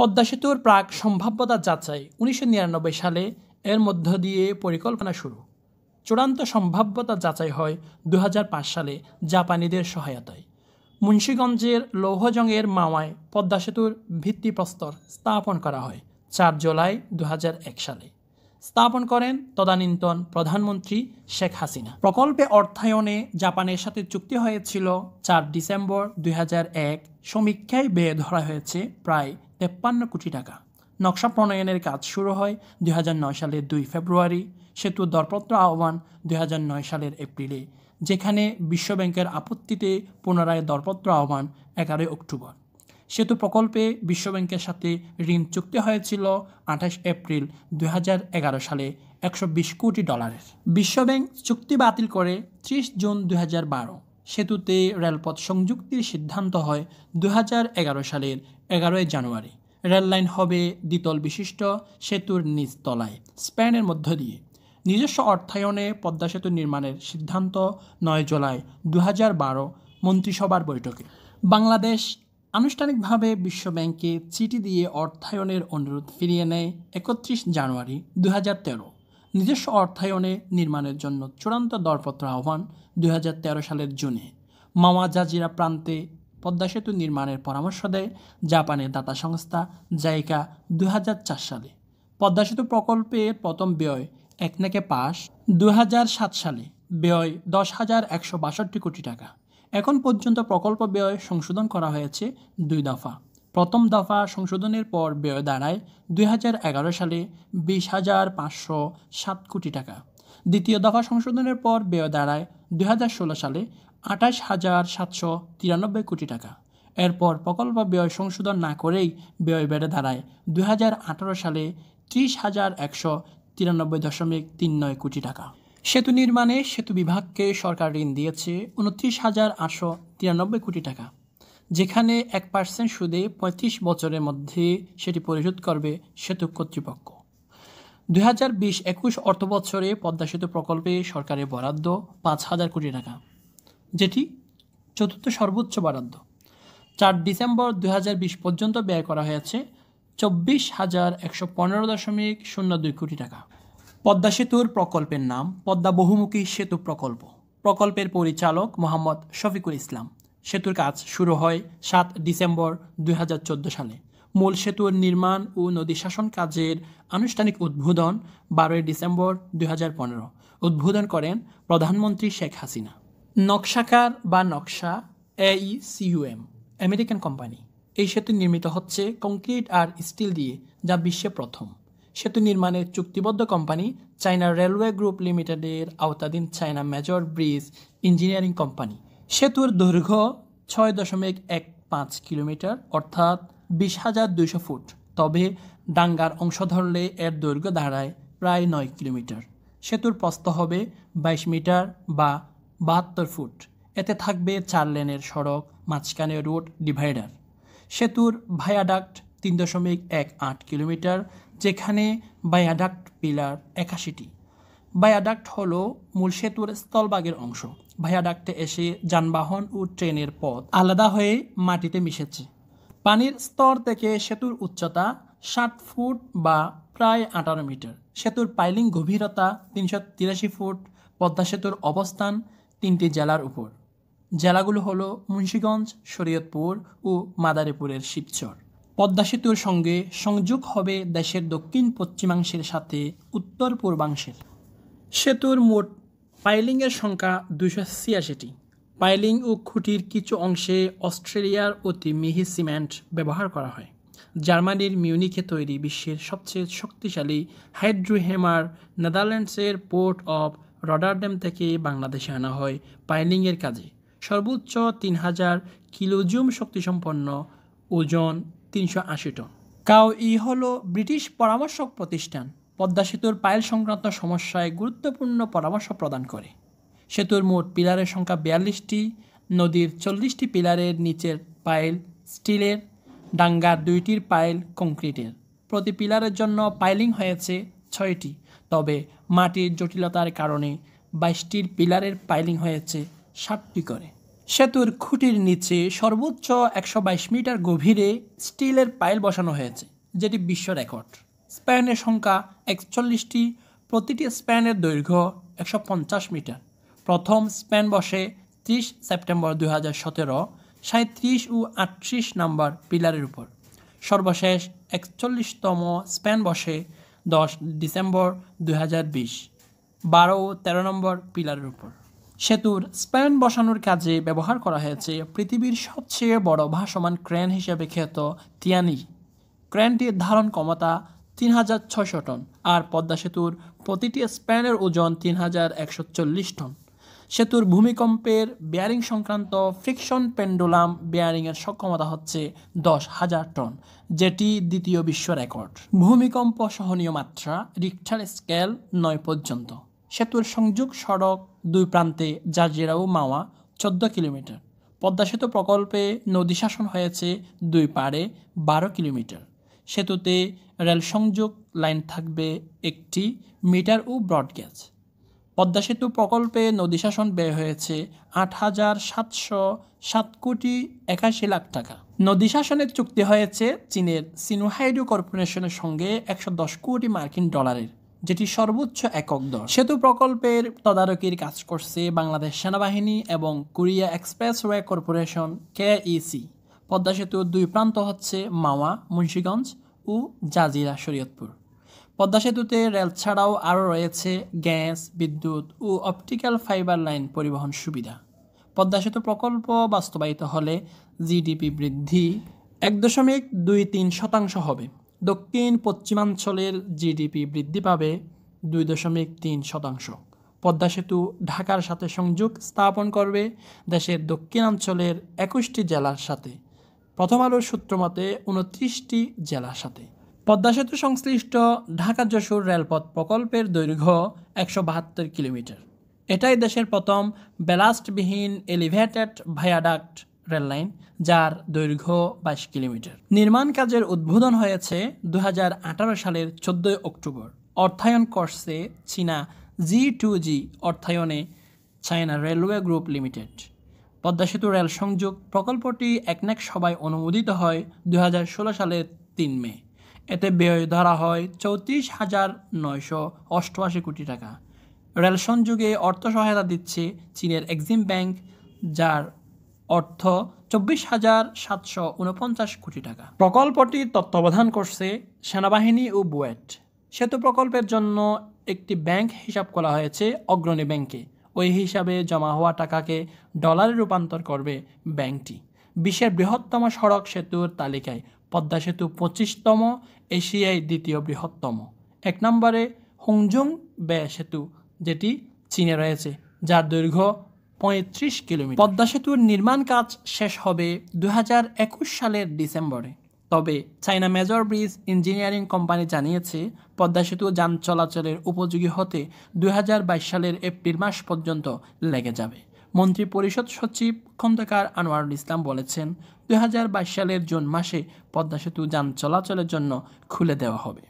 পদ্মা সেতুর প্রাক সম্ভাব্যতা যাচাই উনিশশো নিরানব্বই সালে এর মধ্য দিয়ে পরিকল্পনা শুরু চূড়ান্ত সম্ভাব্যতা যাচাই হয় দু সালে জাপানিদের সহায়তায় মুন্সীগঞ্জের লৌহজংয়ের মাওয়ায় পদ্মা সেতুর ভিত্তিপ্রস্তর স্থাপন করা হয় চার জুলাই দু সালে স্থাপন করেন তদানীন্তন প্রধানমন্ত্রী শেখ হাসিনা প্রকল্পে অর্থায়নে জাপানের সাথে চুক্তি হয়েছিল চার ডিসেম্বর দুই সমীক্ষায় ব্যয় ধরা হয়েছে প্রায় তেপ্পান্ন কোটি টাকা নকশা প্রণয়নের কাজ শুরু হয় দুই সালের দুই ফেব্রুয়ারি সেতু দরপত্র আহ্বান দুই সালের এপ্রিলে যেখানে বিশ্বব্যাংকের আপত্তিতে পুনরায় দরপত্র আহ্বান এগারোই অক্টোবর সেতু প্রকল্পে বিশ্বব্যাংকের সাথে ঋণ চুক্তি হয়েছিল আঠাশ এপ্রিল দুই সালে একশো কোটি ডলারের বিশ্বব্যাংক চুক্তি বাতিল করে ত্রিশ জুন দুই সেতুতে রেলপথ সংযুক্তির সিদ্ধান্ত হয় দু সালের এগারোই জানুয়ারি রেললাইন হবে দ্বিতল বিশিষ্ট সেতুর নিচ তলায় মধ্য দিয়ে নিজস্ব অর্থায়নে পদ্মা সেতু নির্মাণের সিদ্ধান্ত নয় জুলাই দু মন্ত্রিসভার বৈঠকে বাংলাদেশ আনুষ্ঠানিকভাবে বিশ্বব্যাংকে চিঠি দিয়ে অর্থায়নের অনুরোধ ফিরিয়ে নেয় একত্রিশ জানুয়ারি দু নিজস্ব অর্থায়নে নির্মাণের জন্য চূড়ান্ত দরপত্র আহ্বান দুই সালের জুনে মামা জাজিরা প্রান্তে পদ্মা সেতু নির্মাণের পরামর্শ দেয় জাপানের দাতা সংস্থা জাইকা দুই সালে পদ্মা সেতু প্রকল্পের প্রথম ব্যয় একনাকে পাস দু সালে ব্যয় দশ হাজার একশো বাষট্টি কোটি টাকা এখন পর্যন্ত প্রকল্প ব্যয় সংশোধন করা হয়েছে দুই দফা প্রথম দফা সংশোধনের পর ব্যয় দাঁড়ায় দুই সালে বিশ হাজার পাঁচশো সাত কোটি টাকা দ্বিতীয় দফা সংশোধনের পর ব্যয় দাঁড়ায় দুই সালে আঠাশ হাজার সাতশো তিরানব্বই কোটি টাকা এরপর প্রকল্প ব্যয় সংশোধন না করেই ব্যয় বেড়ে দাঁড়ায় দুই সালে ত্রিশ হাজার একশো তিরানব্বই দশমিক তিন নয় কোটি টাকা সেতু নির্মাণে সেতু বিভাগকে সরকার ঋণ দিয়েছে উনত্রিশ হাজার আটশো তিরানব্বই কোটি টাকা যেখানে এক পার্সেন্ট সুদে পঁয়ত্রিশ বছরের মধ্যে সেটি পরিশোধ করবে সেতু কর্তৃপক্ষ দুই হাজার বিশ একুশ অর্থ বছরে পদ্মা সেতু প্রকল্পে সরকারের বরাদ্দ পাঁচ হাজার কোটি টাকা যেটি চতুর্থ সর্বোচ্চ বরাদ্দ চার ডিসেম্বর দুই হাজার বিশ পর্যন্ত ব্যয় করা হয়েছে চব্বিশ হাজার একশো পনেরো দশমিক শূন্য দুই কোটি টাকা পদ্মা সেতুর প্রকল্পের নাম পদ্মা বহুমুখী সেতু প্রকল্প প্রকল্পের পরিচালক মোহাম্মদ শফিকুল ইসলাম সেতুর কাজ শুরু হয় সাত ডিসেম্বর দুই সালে মূল সেতুর নির্মাণ ও নদী শাসন কাজের আনুষ্ঠানিক উদ্বোধন বারোই ডিসেম্বর দুই উদ্বোধন করেন প্রধানমন্ত্রী শেখ হাসিনা নকশাকার বা নকশা এই এইসিউএম e আমেরিকান কোম্পানি এই সেতু নির্মিত হচ্ছে কংক্রিট আর স্টিল দিয়ে যা বিশ্বে প্রথম সেতু নির্মাণের চুক্তিবদ্ধ কোম্পানি চায়না রেলওয়ে গ্রুপ লিমিটেডের আওতাধীন China major bridge engineering company সেতুর দৈর্ঘ্য ছয় দশমিক এক পাঁচ কিলোমিটার অর্থাৎ বিশ হাজার দুইশো ফুট তবে ডাঙ্গার অংশ ধরলে এর দৈর্ঘ্য দাঁড়ায় প্রায় নয় কিলোমিটার সেতুর প্রস্থ হবে বাইশ মিটার বা বাহাত্তর ফুট এতে থাকবে চার লেনের সড়ক মাঝখানে রোড ডিভাইডার সেতুর ভায়াডাক্ট তিন দশমিক এক আট কিলোমিটার যেখানে বায়াডাক্ট পিলার একাশিটি বায়াডাক্ট হল মূল সেতুর স্থলভাগের অংশ ভায়াডাক্টে এসে যানবাহন ও ট্রেনের পথ আলাদা হয়ে মাটিতে মিশেছে পানির স্তর থেকে সেতুর উচ্চতা ষাট ফুট বা প্রায় আঠারো মিটার সেতুর পাইলিং গভীরতা তিনশো তিরাশি ফুট পদ্মা সেতুর অবস্থান তিনটি জেলার উপর জেলাগুলো হলো মুন্সীগঞ্জ শরীয়তপুর ও মাদারীপুরের শিবচর পদ্মা সেতুর সঙ্গে সংযোগ হবে দেশের দক্ষিণ পশ্চিমাংশের সাথে উত্তর পূর্বাংশের সেতুর মোট পাইলিংয়ের সংখ্যা দুশো ছিয়াশিটি পাইলিং ও খুঁটির কিছু অংশে অস্ট্রেলিয়ার অতি মিহি সিমেন্ট ব্যবহার করা হয় জার্মানির মিউনিখে তৈরি বিশ্বের সবচেয়ে শক্তিশালী হাইড্রোহেমার নেদারল্যান্ডসের পোর্ট অফ রডারডেম থেকে বাংলাদেশে আনা হয় পাইলিংয়ের কাজে সর্বোচ্চ তিন হাজার কিলোজুম শক্তিসম্পন্ন ওজন তিনশো আশি টন কাউ ই হল ব্রিটিশ পরামর্শক প্রতিষ্ঠান পদ্মা সেতুর পাইল সংক্রান্ত সমস্যায় গুরুত্বপূর্ণ পরামর্শ প্রদান করে সেতুর মোট পিলারের সংখ্যা বিয়াল্লিশটি নদীর চল্লিশটি পিলারের নিচের পাইল স্টিলের ডাঙ্গার দুইটির পাইল কংক্রিটের প্রতি পিলারের জন্য পাইলিং হয়েছে ছয়টি তবে মাটির জটিলতার কারণে বাইশটির পিলারের পাইলিং হয়েছে সাতটি করে সেতুর খুঁটির নিচে সর্বোচ্চ একশো মিটার গভীরে স্টিলের পাইল বসানো হয়েছে যেটি বিশ্ব রেকর্ড স্প্যানের সংখ্যা একচল্লিশটি প্রতিটি স্প্যানের দৈর্ঘ্য একশো পঞ্চাশ মিটার প্রথম স্প্যান বসে ত্রিশ সেপ্টেম্বর দুই হাজার সতেরো সাঁত্রিশ ও আটত্রিশ নম্বর পিলারের উপর সর্বশেষ একচল্লিশতম স্প্যান বসে দশ ডিসেম্বর দুই হাজার বিশ বারো ও তেরো নম্বর পিলারের উপর সেতুর স্প্যান বসানোর কাজে ব্যবহার করা হয়েছে পৃথিবীর সবচেয়ে বড় ভাসমান ক্রেন হিসেবে খ্যাত তিয়ানি ক্রেনটির ধারণ ক্ষমতা তিন হাজার ছশো টন আর পদ্মা সেতুর প্রতিটি স্প্যানের ওজন তিন হাজার একশো চল্লিশ টন সেতুর ভূমিকম্পের বেয়ারিং সংক্রান্ত ফ্রিকশন পেন্ডুলাম বেয়ারিংয়ের সক্ষমতা হচ্ছে দশ হাজার টন যেটি দ্বিতীয় বিশ্ব রেকর্ড ভূমিকম্প সহনীয় মাত্রা রিক্টার স্কেল নয় পর্যন্ত সেতুর সংযোগ সড়ক দুই প্রান্তে জাজিরাও মাওয়া চোদ্দ কিলোমিটার পদ্মা সেতু প্রকল্পে নদী শাসন হয়েছে দুই পাড়ে বারো কিলোমিটার সেতুতে রেল সংযোগ লাইন থাকবে একটি মিটার ও ব্রডগেজ পদ্মা সেতু প্রকল্পে নদী শাসন ব্যয় হয়েছে আট হাজার সাতশো সাত কোটি একাশি লাখ টাকা নদী শাসনের চুক্তি হয়েছে চীনের সিনোহাইডো কর্পোরেশনের সঙ্গে একশো দশ কোটি মার্কিন ডলারের যেটি সর্বোচ্চ একক দর সেতু প্রকল্পের তদারকির কাজ করছে বাংলাদেশ সেনাবাহিনী এবং Korea expressway corporation KEC Padma সেতুর দুই প্রান্ত হচ্ছে মাওয়া মুন্সীগঞ্জ ও জাজিরা শরীয়তপুর পদ্মা সেতুতে রেল ছাড়াও আরও রয়েছে গ্যাস বিদ্যুৎ ও অপটিক্যাল ফাইবার লাইন পরিবহন সুবিধা পদ্মা সেতু প্রকল্প বাস্তবায়িত হলে জিডিপি বৃদ্ধি এক দশমিক দুই তিন শতাংশ হবে দক্ষিণ পশ্চিমাঞ্চলের জিডিপি বৃদ্ধি পাবে দুই দশমিক তিন শতাংশ পদ্মা সেতু ঢাকার সাথে সংযোগ স্থাপন করবে দেশের দক্ষিণাঞ্চলের একুশটি জেলার সাথে প্রথম আলোর সূত্র মতে উনত্রিশটি জেলার সাথে পদ্মা সেতু সংশ্লিষ্ট ঢাকা যশোর রেলপথ প্রকল্পের দৈর্ঘ্য একশো বাহাত্তর কিলোমিটার এটাই দেশের প্রথম ব্যালাস্টবিহীন এলিভেটেড ভায়াডাক্ট রেললাইন যার দৈর্ঘ্য বাইশ কিলোমিটার নির্মাণ কাজের উদ্বোধন হয়েছে দু সালের চোদ্দই অক্টোবর অর্থায়ন করছে চীনা জি টু জি অর্থায়নে China railway group limited Padma সেতু রেল সংযোগ প্রকল্পটি একনেক সভায় অনুমোদিত হয় দু সালের তিন মে এতে ব্যয় ধরা হয় চৌত্রিশ হাজার নয়শো অষ্টআশি কোটি টাকা রেল সংযোগে অর্থ সহায়তা দিচ্ছে চীনের এক্সিম ব্যাংক যার অর্থ চব্বিশ হাজার সাতশো উনপঞ্চাশ কোটি টাকা প্রকল্পটি তত্ত্বাবধান করছে সেনাবাহিনী ও বুয়েট সেতু প্রকল্পের জন্য একটি ব্যাংক হিসাব করা হয়েছে অগ্রণী ব্যাংকে ওই হিসাবে জমা হওয়া টাকাকে ডলারে রূপান্তর করবে ব্যাংকটি বিশ্বের বৃহত্তম সড়ক সেতুর তালিকায় পদ্মা সেতু পঁচিশতম এশিয়ায় দ্বিতীয় বৃহত্তম এক নম্বরে হংজুং বে সেতু যেটি চীনে রয়েছে যার দৈর্ঘ্য পঁয়ত্রিশ কিলোমিটার পদ্মা সেতুর নির্মাণ কাজ শেষ হবে দু সালের ডিসেম্বরে তবে China major bridge engineering company জানিয়েছে পদ্মা সেতু যান চলাচলের উপযোগী হতে দুই সালের এপ্রিল মাস পর্যন্ত লেগে যাবে মন্ত্রী পরিষদ সচিব খন্দকার আনোয়ারুল ইসলাম বলেছেন দুই সালের জুন মাসে পদ্মা সেতু যান চলাচলের জন্য খুলে দেওয়া হবে